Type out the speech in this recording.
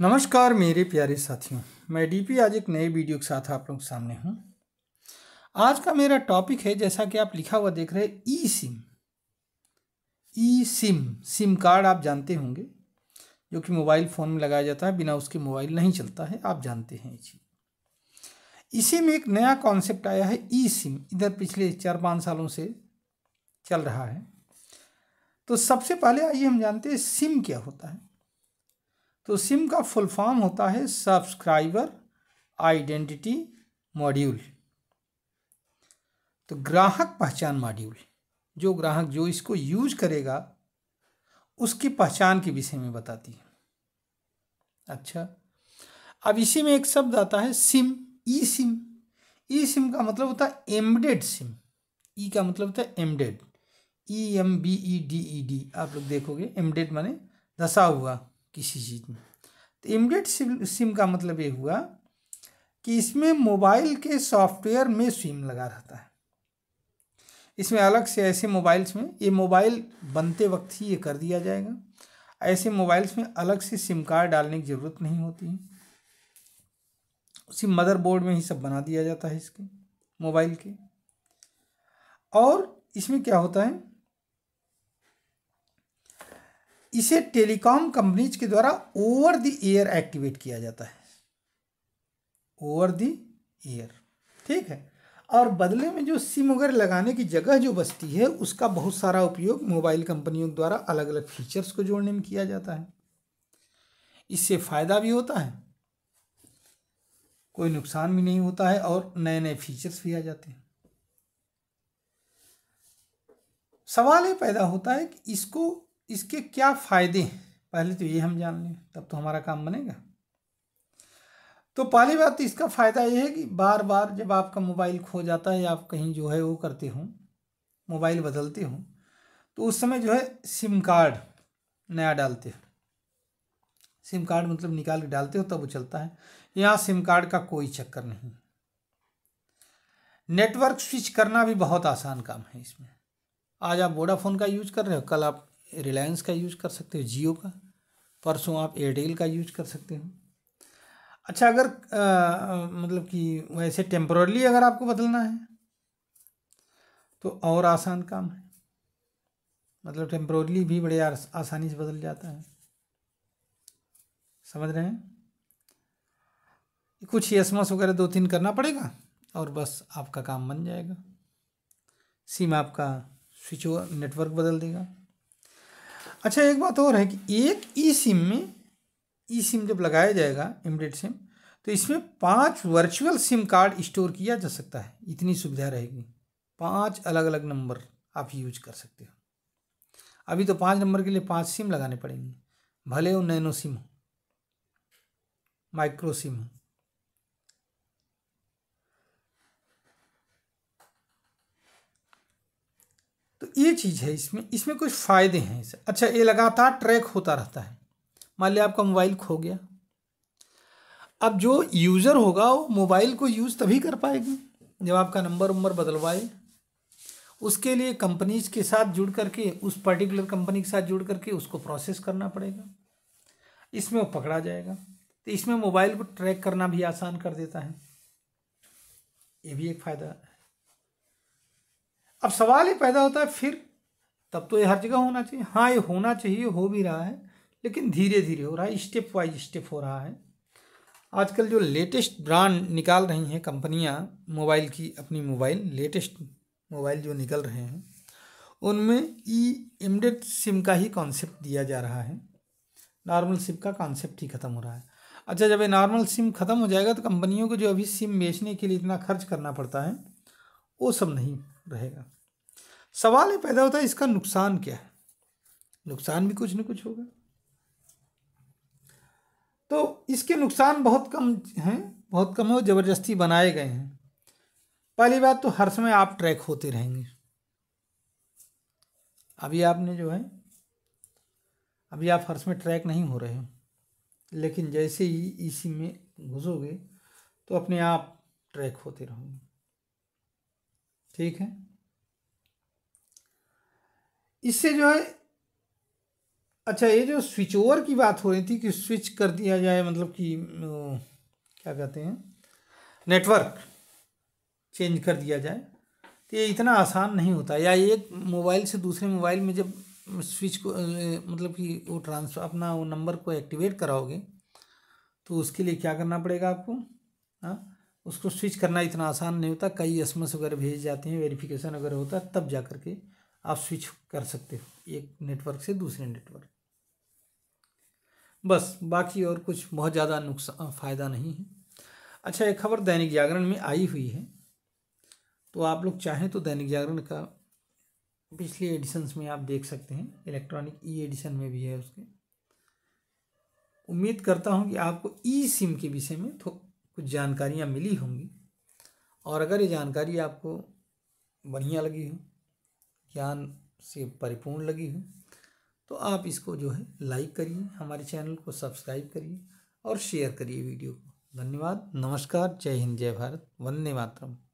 नमस्कार मेरे प्यारे साथियों मैं डीपी आज एक नए वीडियो के साथ आप लोग सामने हूँ आज का मेरा टॉपिक है जैसा कि आप लिखा हुआ देख रहे हैं eSIM eSIM SIM card आप जानते होंगे जो कि मोबाइल फ़ोन में लगाया जाता है बिना उसके मोबाइल नहीं चलता है आप जानते हैं चीज़ इसी में एक नया कॉन्सेप्ट आया है ई सिम इधर पिछले चार पाँच सालों से चल रहा है तो सबसे पहले आइए हम जानते हैं सिम क्या होता है तो सिम का फुल फॉर्म होता है सब्सक्राइबर आइडेंटिटी मॉड्यूल तो ग्राहक पहचान मॉड्यूल जो ग्राहक जो इसको यूज करेगा उसकी पहचान के विषय में बताती है अच्छा अब इसी में एक शब्द आता है SIM eSIM eSIM का मतलब होता है एम्बेड सिम ई का मतलब होता है embed E M B E D E D आप लोग देखोगे एम्बेड माने धसा हुआ किसी चीज़ में तो इमडेट सिम सिम का मतलब ये हुआ कि इसमें मोबाइल के सॉफ्टवेयर में सिम लगा रहता है इसमें अलग से ऐसे मोबाइल्स में ये मोबाइल बनते वक्त ही ये कर दिया जाएगा ऐसे मोबाइल्स में अलग से सिम कार्ड डालने की ज़रूरत नहीं होती है उसी मदरबोर्ड में ही सब बना दिया जाता है इसके मोबाइल के और इसमें क्या होता है इसे टेलीकॉम कंपनीज के द्वारा ओवर द एयर एक्टिवेट किया जाता है ओवर द एयर ठीक है और बदले में जो सिम वगैरह लगाने की जगह जो बचती है उसका बहुत सारा उपयोग मोबाइल कंपनियों द्वारा अलग अलग फीचर्स को जोड़ने में किया जाता है इससे फ़ायदा भी होता है कोई नुकसान भी नहीं होता है और नए नए फीचर्स भी आ जाते हैं सवाल ये पैदा होता है कि इसको इसके क्या फ़ायदे हैं पहले तो ये हम जान लें तब तो हमारा काम बनेगा तो पहली बात तो इसका फ़ायदा ये है कि बार बार जब आपका मोबाइल खो जाता है या आप कहीं जो है वो करते हो मोबाइल बदलते हो तो उस समय जो है सिम कार्ड नया डालते हो सिम कार्ड मतलब निकाल के डालते हो तब वो चलता है यहाँ सिम कार्ड का कोई चक्कर नहीं नेटवर्क स्विच करना भी बहुत आसान काम है इसमें आज आप वोडाफोन का यूज कर रहे हो कल आप रिलायंस का यूज कर सकते हो जियो का परसों आप एयरटेल का यूज कर सकते हो अच्छा अगर आ, मतलब कि वैसे टेम्प्रोरली अगर आपको बदलना है तो और आसान काम है मतलब टेम्प्रोरली भी बड़े आसानी से बदल जाता है समझ रहे हैं कुछ एसमस वगैरह दो तीन करना पड़ेगा और बस आपका काम बन जाएगा सिम आपका स्विच नेटवर्क बदल देगा अच्छा एक बात और है कि एक ई सिम में ई सिम जब लगाया जाएगा एमडेड सिम तो इसमें पांच वर्चुअल सिम कार्ड स्टोर किया जा सकता है इतनी सुविधा रहेगी पांच अलग अलग नंबर आप यूज कर सकते हो अभी तो पाँच नंबर के लिए पाँच सिम लगाने पड़ेंगे भले वो नैनो सिम हो माइक्रो सिम हो तो ये चीज़ है इसमें इसमें कुछ फ़ायदे हैं इसे अच्छा ये लगातार ट्रैक होता रहता है मान लिया आपका मोबाइल खो गया अब जो यूज़र होगा वो मोबाइल को यूज़ तभी कर पाएगी जब आपका नंबर उम्बर बदलवाए उसके लिए कंपनीज के साथ जुड़ करके उस पर्टिकुलर कंपनी के साथ जुड़ करके उसको प्रोसेस करना पड़ेगा इसमें वो पकड़ा जाएगा तो इसमें मोबाइल को ट्रैक करना भी आसान कर देता है ये भी एक फ़ायदा है अब सवाल ही पैदा होता है फिर तब तो ये हर जगह होना चाहिए हाँ ये होना चाहिए हो भी रहा है लेकिन धीरे धीरे हो रहा है स्टेप वाइज स्टेप हो रहा है आजकल जो लेटेस्ट ब्रांड निकाल रही हैं कंपनियां मोबाइल की अपनी मोबाइल लेटेस्ट मोबाइल जो निकल रहे हैं उनमें ई एमडेड सिम का ही कॉन्सेप्ट दिया जा रहा है नॉर्मल सिम का कॉन्सेप्ट ही ख़त्म हो रहा है अच्छा जब ये नॉर्मल सिम ख़त्म हो जाएगा तो कंपनियों को जो अभी सिम बेचने के लिए इतना खर्च करना पड़ता है वो सब नहीं रहेगा सवाल ये पैदा होता है इसका नुकसान क्या है नुकसान भी कुछ ना कुछ होगा तो इसके नुकसान बहुत कम हैं बहुत कम है ज़बरदस्ती बनाए गए हैं पहली बात तो हर समय आप ट्रैक होते रहेंगे अभी आपने जो है अभी आप हर समय ट्रैक नहीं हो रहे हो लेकिन जैसे ही इसी में घुसोगे तो अपने आप ट्रैक होते रहोगे ठीक है इससे जो है अच्छा ये जो स्विच ओवर की बात हो रही थी कि स्विच कर दिया जाए मतलब कि क्या कहते हैं नेटवर्क चेंज कर दिया जाए तो ये इतना आसान नहीं होता या एक मोबाइल से दूसरे मोबाइल में जब स्विच को मतलब कि वो ट्रांसफर अपना वो नंबर को एक्टिवेट कराओगे तो उसके लिए क्या करना पड़ेगा आपको हाँ उसको स्विच करना इतना आसान नहीं होता कई एस वगैरह भेज जाते हैं वेरिफिकेशन वगैरह होता है तब जा कर के आप स्विच कर सकते हो एक नेटवर्क से दूसरे नेटवर्क बस बाकी और कुछ बहुत ज़्यादा नुकसान फ़ायदा नहीं है अच्छा एक खबर दैनिक जागरण में आई हुई है तो आप लोग चाहें तो दैनिक जागरण का पिछले एडिशंस में आप देख सकते हैं इलेक्ट्रॉनिक ई एडिशन में भी है उसके उम्मीद करता हूं कि आपको ई सिम के विषय में तो कुछ जानकारियां मिली होंगी और अगर ये जानकारी आपको बढ़िया लगी हो ज्ञान से परिपूर्ण लगी है तो आप इसको जो है लाइक करिए हमारे चैनल को सब्सक्राइब करिए और शेयर करिए वीडियो को धन्यवाद नमस्कार जय हिंद जय भारत वंदे मातरम